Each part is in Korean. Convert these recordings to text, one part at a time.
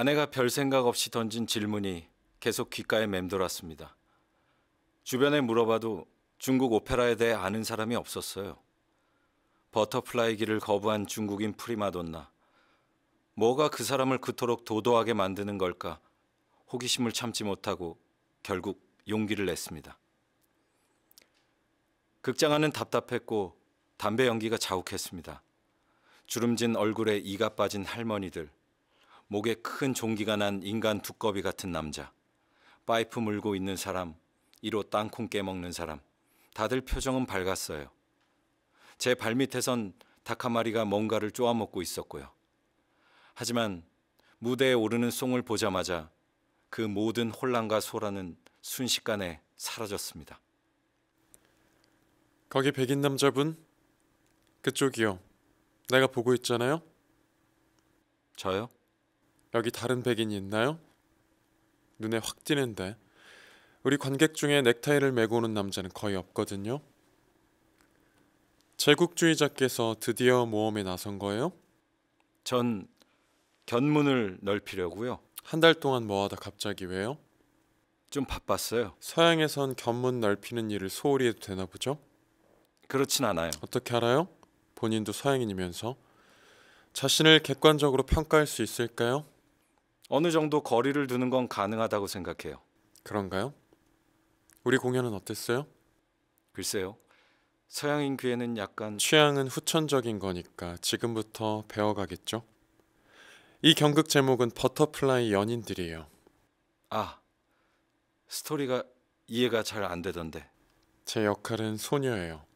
아내가 별 생각 없이 던진 질문이 계속 귓가에 맴돌았습니다. 주변에 물어봐도 중국 오페라에 대해 아는 사람이 없었어요. 버터플라이기를 거부한 중국인 프리마돈나. 뭐가 그 사람을 그토록 도도하게 만드는 걸까? 호기심을 참지 못하고 결국 용기를 냈습니다. 극장 안은 답답했고 담배 연기가 자욱했습니다. 주름진 얼굴에 이가 빠진 할머니들, 목에 큰 종기가 난 인간 두꺼비 같은 남자, 파이프 물고 있는 사람, 이로 땅콩 깨먹는 사람, 다들 표정은 밝았어요. 제 발밑에선 닭한 마리가 뭔가를 쪼아먹고 있었고요. 하지만 무대에 오르는 송을 보자마자 그 모든 혼란과 소란은 순식간에 사라졌습니다. 거기 백인 남자분? 그쪽이요. 내가 보고 있잖아요? 저요? 여기 다른 백인이 있나요? 눈에 확 띄는데 우리 관객 중에 넥타이를 메고 오는 남자는 거의 없거든요. 제국주의자께서 드디어 모험에 나선 거예요? 전 견문을 넓히려고요. 한 달 동안 뭐하다 갑자기 왜요? 좀 바빴어요. 서양에선 견문 넓히는 일을 소홀히 해도 되나 보죠? 그렇진 않아요. 어떻게 알아요? 본인도 서양인이면서 자신을 객관적으로 평가할 수 있을까요? 어느 정도 거리를 두는 건 가능하다고 생각해요. 그런가요? 우리 공연은 어땠어요? 글쎄요. 서양인 귀에는 약간 취향은 후천적인 거니까 지금부터 배워가겠죠. 이 경극 제목은 버터플라이 연인들이에요. 아, 스토리가 이해가 잘 안 되던데. 제 역할은 소녀예요.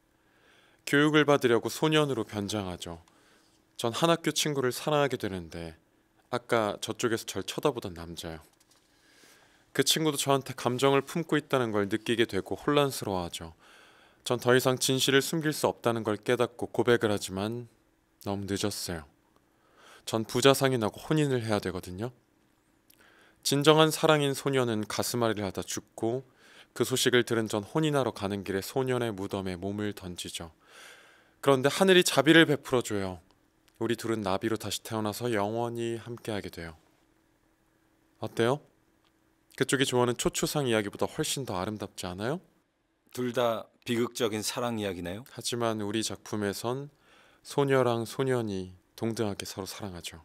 교육을 받으려고 소년으로 변장하죠. 전 한 학교 친구를 사랑하게 되는데 아까 저쪽에서 절 쳐다보던 남자요. 그 친구도 저한테 감정을 품고 있다는 걸 느끼게 되고 혼란스러워하죠. 전 더 이상 진실을 숨길 수 없다는 걸 깨닫고 고백을 하지만 너무 늦었어요. 전 부자상이 나고 혼인을 해야 되거든요. 진정한 사랑인 소녀는 가슴앓이를 하다 죽고 그 소식을 들은 전 혼인하러 가는 길에 소년의 무덤에 몸을 던지죠. 그런데 하늘이 자비를 베풀어 줘요. 우리 둘은 나비로 다시 태어나서 영원히 함께하게 돼요. 어때요? 그쪽이 좋아하는 초추상 이야기보다 훨씬 더 아름답지 않아요? 둘 다 비극적인 사랑 이야기네요. 하지만 우리 작품에선 소녀랑 소년이 동등하게 서로 사랑하죠.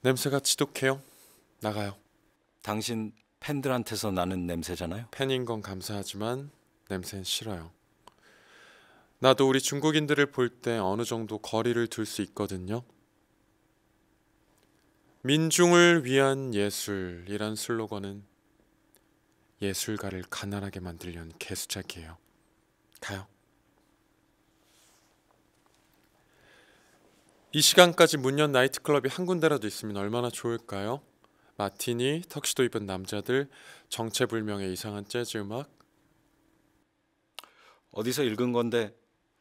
냄새가 지독해요. 나가요. 당신 팬들한테서 나는 냄새잖아요. 팬인 건 감사하지만 냄새는 싫어요. 나도 우리 중국인들을 볼 때 어느 정도 거리를 둘 수 있거든요. 민중을 위한 예술이란 슬로건은 예술가를 가난하게 만들려는 개수작이에요. 가요. 이 시간까지 문 연 나이트클럽이 한 군데라도 있으면 얼마나 좋을까요? 마티니, 턱시도 입은 남자들, 정체불명의 이상한 재즈 음악. 어디서 읽은 건데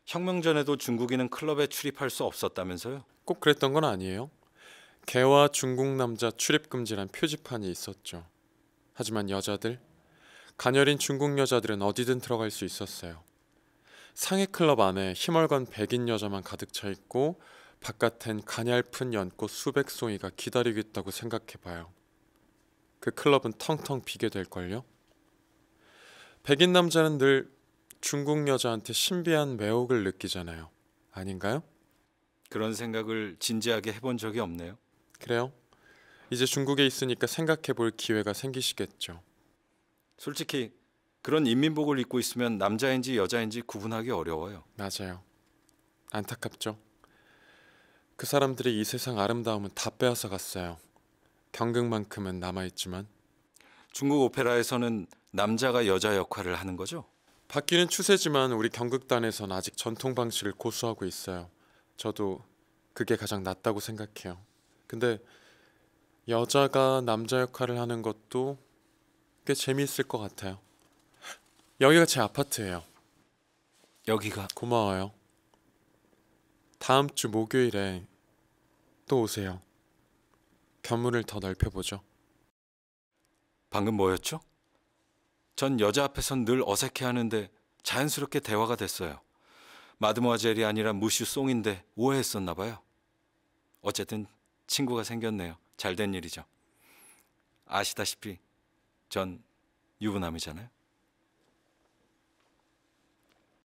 혁명 전에도 중국인은 클럽에 출입할 수 없었다면서요? 꼭 그랬던 건 아니에요. 개와 중국 남자 출입 금지란 표지판이 있었죠. 하지만 여자들, 가녀린 중국 여자들은 어디든 들어갈 수 있었어요. 상해 클럽 안에 힘얼건 백인 여자만 가득 차 있고 바깥엔 가냘픈 연꽃 수백 송이가 기다리고 있다고 생각해봐요. 그 클럽은 텅텅 비게 될걸요? 백인 남자는 늘 중국 여자한테 신비한 매혹을 느끼잖아요. 아닌가요? 그런 생각을 진지하게 해본 적이 없네요. 그래요? 이제 중국에 있으니까 생각해 볼 기회가 생기시겠죠. 솔직히 그런 인민복을 입고 있으면 남자인지 여자인지 구분하기 어려워요. 맞아요. 안타깝죠. 그 사람들이 이 세상 아름다움은 다 빼앗아 갔어요. 경극만큼은 남아 있지만 중국 오페라에서는 남자가 여자 역할을 하는 거죠? 바뀌는 추세지만 우리 경극단에선 아직 전통 방식을 고수하고 있어요. 저도 그게 가장 낫다고 생각해요. 근데 여자가 남자 역할을 하는 것도 꽤 재미있을 것 같아요. 여기가 제 아파트예요. 여기가 고마워요. 다음 주 목요일에 또 오세요. 견문을 더 넓혀보죠. 방금 뭐였죠? 전 여자 앞에선 늘 어색해하는데 자연스럽게 대화가 됐어요. 마드모아젤이 아니라 무슈송인데 오해했었나 봐요. 어쨌든 친구가 생겼네요. 잘된 일이죠. 아시다시피 전 유부남이잖아요.